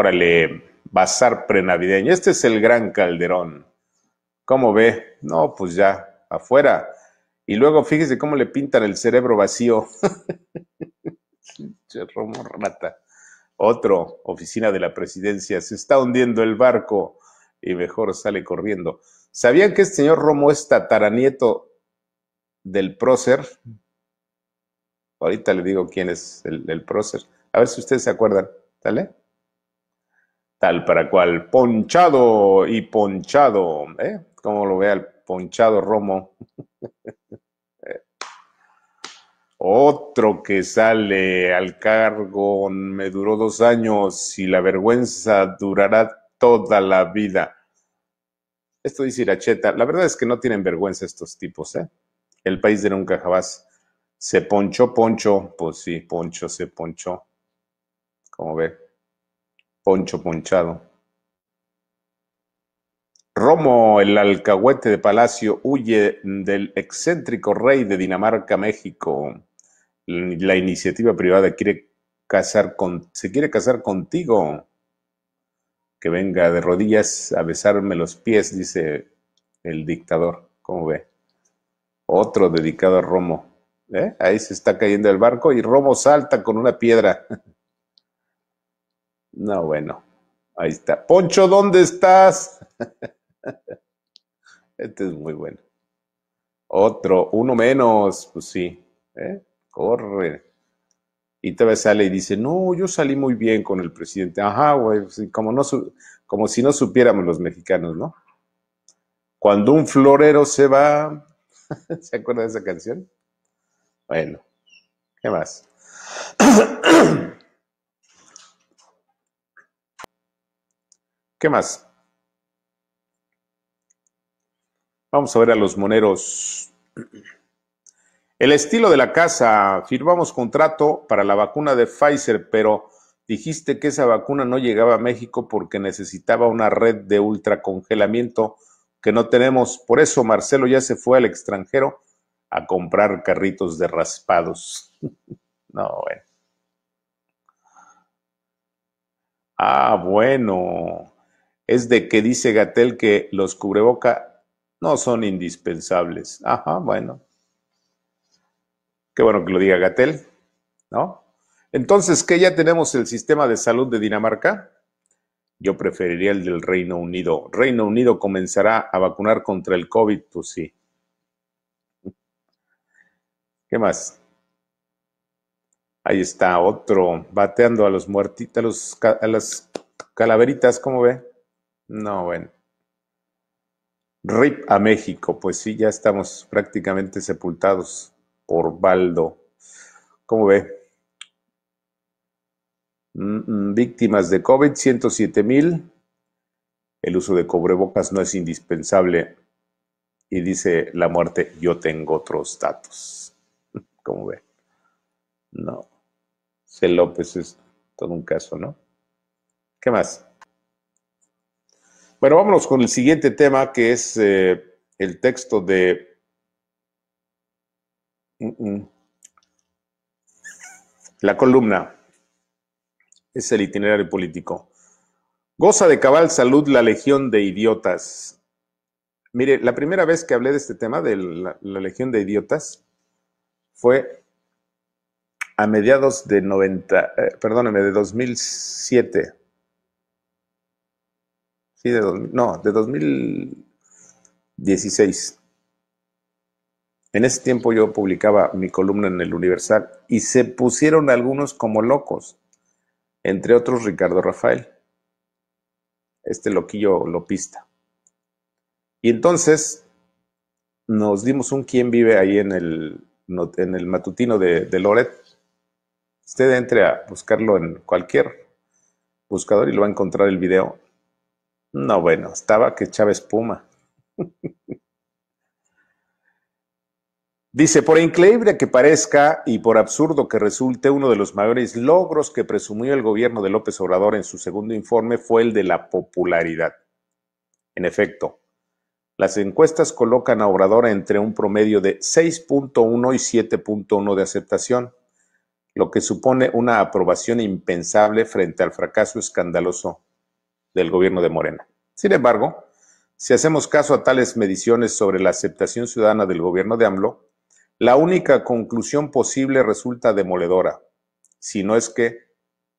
Órale, bazar prenavideño. Este es el gran calderón. ¿Cómo ve? No, pues ya, afuera. Y luego fíjese cómo le pintan el cerebro vacío. Romo rata. Otro, oficina de la presidencia. Se está hundiendo el barco y mejor sale corriendo. ¿Sabían que este señor Romo es tataranieto del prócer? Ahorita le digo quién es el, prócer. A ver si ustedes se acuerdan. ¿Sale? tal para cual, ponchado y ponchado, ¿eh? Como lo vea el ponchado Romo. Otro que sale al cargo me duró dos años y la vergüenza durará toda la vida. Esto dice Iracheta. La verdad es que no tienen vergüenza estos tipos, ¿eh? El país de nunca jamás. Se ponchó, poncho. Pues sí, poncho, se ponchó. Como ve. Poncho Ponchado. Romo, el alcahuete de Palacio, huye del excéntrico rey de Dinamarca, México. La iniciativa privada quiere casar con, se quiere casar contigo. Que venga de rodillas a besarme los pies, dice el dictador. ¿Cómo ve? Otro dedicado a Romo. ¿Eh? Ahí se está cayendo el barco y Romo salta con una piedra. No, bueno, ahí está. Poncho, ¿dónde estás? este es muy bueno. Otro, uno menos, pues sí, ¿eh? corre. Y te sale y dice, no, yo salí muy bien con el presidente. Ajá, güey, como, no, como si no supiéramos los mexicanos, ¿no? Cuando un florero se va, ¿se acuerda de esa canción? Bueno, ¿qué más? ¿Qué más? Vamos a ver a los moneros. El estilo de la casa. Firmamos contrato para la vacuna de Pfizer, pero dijiste que esa vacuna no llegaba a México porque necesitaba una red de ultracongelamiento que no tenemos. Por eso Marcelo ya se fue al extranjero a comprar carritos de raspados. no, bueno. Ah, bueno es de que dice Gatel que los cubreboca no son indispensables. Ajá, bueno. Qué bueno que lo diga Gatel, ¿no? Entonces, ¿qué ya tenemos el sistema de salud de Dinamarca? Yo preferiría el del Reino Unido. Reino Unido comenzará a vacunar contra el COVID, pues sí. ¿Qué más? Ahí está otro, bateando a los muertitos, a, a las calaveritas, ¿cómo ve? No, bueno. RIP a México, pues sí, ya estamos prácticamente sepultados por Baldo. ¿Cómo ve? Víctimas de COVID, 107 mil. El uso de cobrebocas no es indispensable. Y dice la muerte, yo tengo otros datos. ¿Cómo ve? No. C. López es todo un caso, ¿no? ¿Qué más? Bueno, vámonos con el siguiente tema que es eh, el texto de... Mm, mm, la columna es el itinerario político. Goza de cabal salud la legión de idiotas. Mire, la primera vez que hablé de este tema, de la, legión de idiotas, fue a mediados de 90, eh, perdóneme, de 2007. Sí, de no, de 2016. En ese tiempo yo publicaba mi columna en el Universal y se pusieron algunos como locos, entre otros Ricardo Rafael, este loquillo lopista. Y entonces nos dimos un quién vive ahí en el, en el matutino de, de Loret. Usted entre a buscarlo en cualquier buscador y lo va a encontrar el video. No, bueno, estaba que Chávez Puma. Dice, por increíble que parezca y por absurdo que resulte, uno de los mayores logros que presumió el gobierno de López Obrador en su segundo informe fue el de la popularidad. En efecto, las encuestas colocan a Obrador entre un promedio de 6.1 y 7.1 de aceptación, lo que supone una aprobación impensable frente al fracaso escandaloso del gobierno de Morena. Sin embargo, si hacemos caso a tales mediciones sobre la aceptación ciudadana del gobierno de AMLO, la única conclusión posible resulta demoledora, si no es que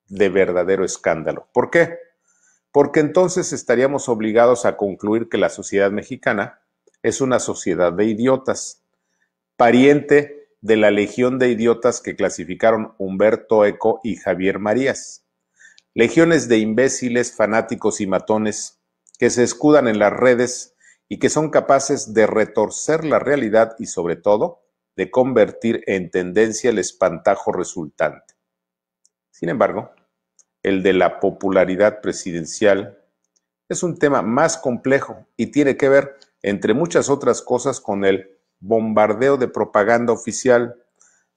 de verdadero escándalo. ¿Por qué? Porque entonces estaríamos obligados a concluir que la sociedad mexicana es una sociedad de idiotas, pariente de la legión de idiotas que clasificaron Humberto Eco y Javier Marías legiones de imbéciles, fanáticos y matones que se escudan en las redes y que son capaces de retorcer la realidad y sobre todo de convertir en tendencia el espantajo resultante. Sin embargo, el de la popularidad presidencial es un tema más complejo y tiene que ver, entre muchas otras cosas, con el bombardeo de propaganda oficial.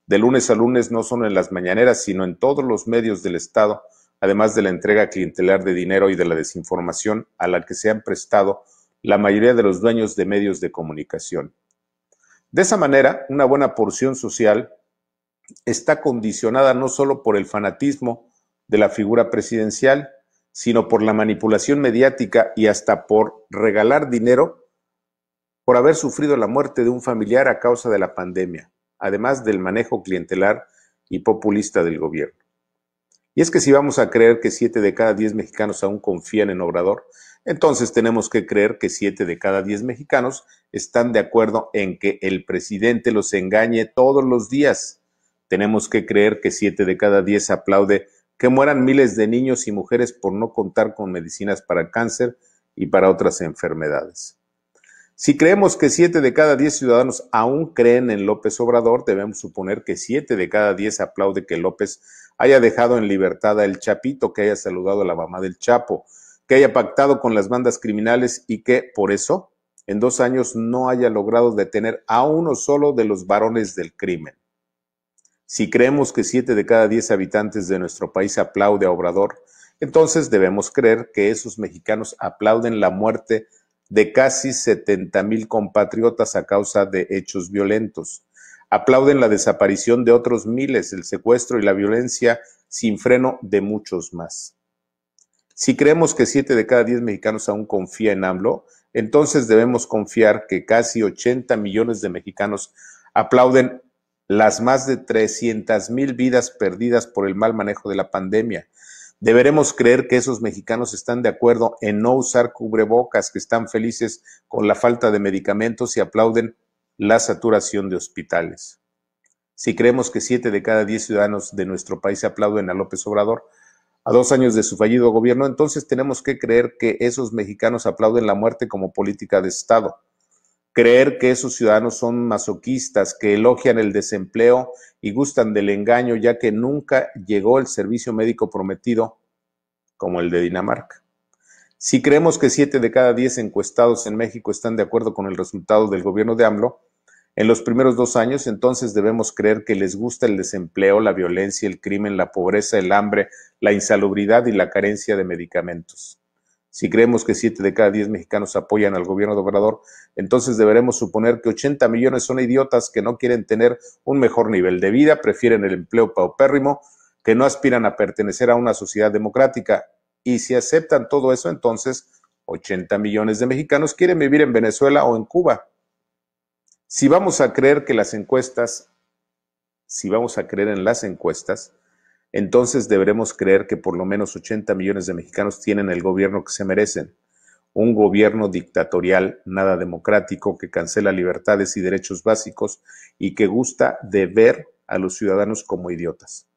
De lunes a lunes, no solo en las mañaneras, sino en todos los medios del Estado, además de la entrega clientelar de dinero y de la desinformación a la que se han prestado la mayoría de los dueños de medios de comunicación. De esa manera, una buena porción social está condicionada no solo por el fanatismo de la figura presidencial, sino por la manipulación mediática y hasta por regalar dinero por haber sufrido la muerte de un familiar a causa de la pandemia, además del manejo clientelar y populista del gobierno. Y es que si vamos a creer que 7 de cada 10 mexicanos aún confían en Obrador, entonces tenemos que creer que 7 de cada 10 mexicanos están de acuerdo en que el presidente los engañe todos los días. Tenemos que creer que 7 de cada 10 aplaude que mueran miles de niños y mujeres por no contar con medicinas para cáncer y para otras enfermedades. Si creemos que 7 de cada 10 ciudadanos aún creen en López Obrador, debemos suponer que 7 de cada 10 aplaude que López haya dejado en libertad El Chapito, que haya saludado a la mamá del Chapo, que haya pactado con las bandas criminales y que, por eso, en dos años no haya logrado detener a uno solo de los varones del crimen. Si creemos que 7 de cada 10 habitantes de nuestro país aplaude a Obrador, entonces debemos creer que esos mexicanos aplauden la muerte de casi 70 mil compatriotas a causa de hechos violentos. Aplauden la desaparición de otros miles, el secuestro y la violencia sin freno de muchos más. Si creemos que 7 de cada 10 mexicanos aún confía en AMLO, entonces debemos confiar que casi 80 millones de mexicanos aplauden las más de 300 mil vidas perdidas por el mal manejo de la pandemia, Deberemos creer que esos mexicanos están de acuerdo en no usar cubrebocas, que están felices con la falta de medicamentos y aplauden la saturación de hospitales. Si creemos que siete de cada diez ciudadanos de nuestro país aplauden a López Obrador, a dos años de su fallido gobierno, entonces tenemos que creer que esos mexicanos aplauden la muerte como política de Estado creer que esos ciudadanos son masoquistas, que elogian el desempleo y gustan del engaño, ya que nunca llegó el servicio médico prometido como el de Dinamarca. Si creemos que siete de cada diez encuestados en México están de acuerdo con el resultado del gobierno de AMLO, en los primeros dos años, entonces debemos creer que les gusta el desempleo, la violencia, el crimen, la pobreza, el hambre, la insalubridad y la carencia de medicamentos. Si creemos que 7 de cada 10 mexicanos apoyan al gobierno de Obrador, entonces deberemos suponer que 80 millones son idiotas que no quieren tener un mejor nivel de vida, prefieren el empleo paupérrimo, que no aspiran a pertenecer a una sociedad democrática. Y si aceptan todo eso, entonces 80 millones de mexicanos quieren vivir en Venezuela o en Cuba. Si vamos a creer que las encuestas, si vamos a creer en las encuestas, entonces deberemos creer que por lo menos 80 millones de mexicanos tienen el gobierno que se merecen, un gobierno dictatorial, nada democrático, que cancela libertades y derechos básicos y que gusta de ver a los ciudadanos como idiotas.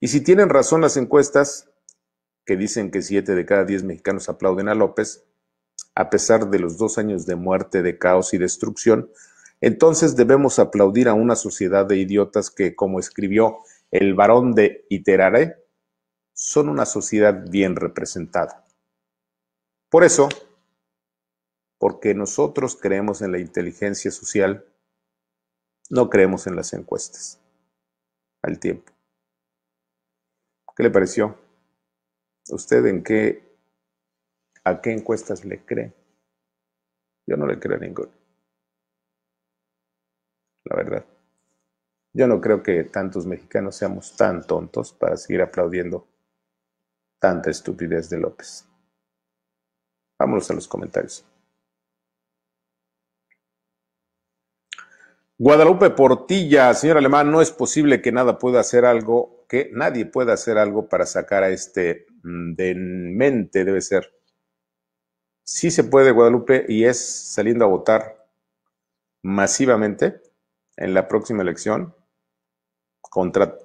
Y si tienen razón las encuestas, que dicen que 7 de cada 10 mexicanos aplauden a López, a pesar de los dos años de muerte, de caos y destrucción, entonces debemos aplaudir a una sociedad de idiotas que, como escribió el varón de Iteraré, son una sociedad bien representada. Por eso, porque nosotros creemos en la inteligencia social, no creemos en las encuestas al tiempo. ¿Qué le pareció? ¿Usted en qué, a qué encuestas le cree? Yo no le creo a ninguna. La verdad. Yo no creo que tantos mexicanos seamos tan tontos para seguir aplaudiendo tanta estupidez de López. Vámonos a los comentarios. Guadalupe Portilla, señor Alemán, no es posible que nada pueda hacer algo, que nadie pueda hacer algo para sacar a este mm, de mente, debe ser. Sí se puede, Guadalupe, y es saliendo a votar masivamente en la próxima elección contra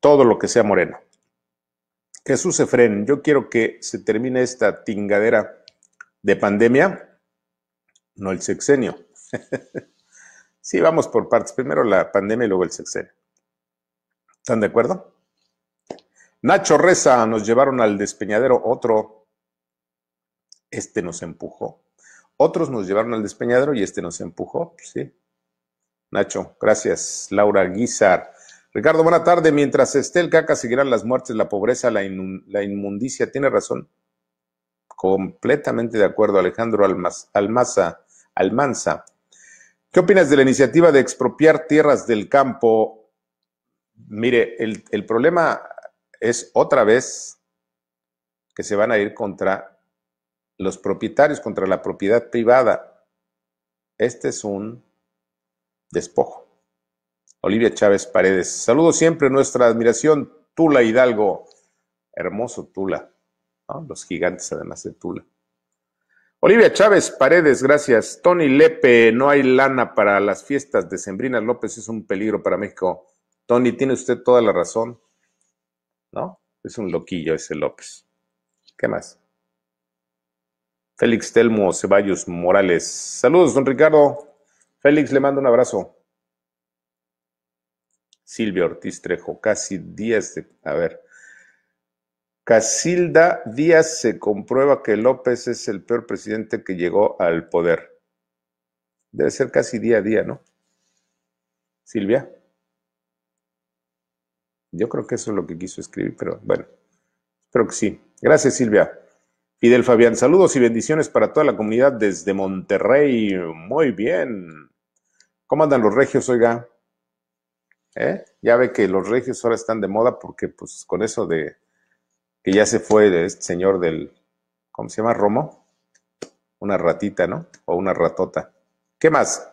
todo lo que sea moreno. Jesús Efren, yo quiero que se termine esta tingadera de pandemia, no el sexenio. sí, vamos por partes. Primero la pandemia y luego el sexenio. ¿Están de acuerdo? Nacho Reza, nos llevaron al despeñadero. Otro, este nos empujó. Otros nos llevaron al despeñadero y este nos empujó. Pues sí. Nacho, gracias. Laura Guizar. Ricardo, buena tarde. Mientras esté el caca, seguirán las muertes, la pobreza, la, inmundicia. Tiene razón. Completamente de acuerdo, Alejandro Almanza. ¿Qué opinas de la iniciativa de expropiar tierras del campo? Mire, el problema es otra vez que se van a ir contra los propietarios, contra la propiedad privada. Este es un despojo. Olivia Chávez Paredes. Saludo siempre nuestra admiración, Tula Hidalgo. Hermoso Tula. ¿no? Los gigantes, además de Tula. Olivia Chávez Paredes, gracias. Tony Lepe, no hay lana para las fiestas de Sembrina López, es un peligro para México. Tony, tiene usted toda la razón. ¿No? Es un loquillo ese López. ¿Qué más? Félix Telmo Ceballos Morales. Saludos, don Ricardo. Félix, le mando un abrazo. Silvia Ortiz Trejo, casi 10 de... A ver. Casilda Díaz se comprueba que López es el peor presidente que llegó al poder. Debe ser casi día a día, ¿no? Silvia. Yo creo que eso es lo que quiso escribir, pero bueno, espero que sí. Gracias, Silvia. Fidel Fabián, saludos y bendiciones para toda la comunidad desde Monterrey. Muy bien. ¿Cómo andan los regios, oiga? ¿eh? Ya ve que los regios ahora están de moda porque pues con eso de que ya se fue este señor del, ¿cómo se llama? Romo. Una ratita, ¿no? O una ratota. ¿Qué más?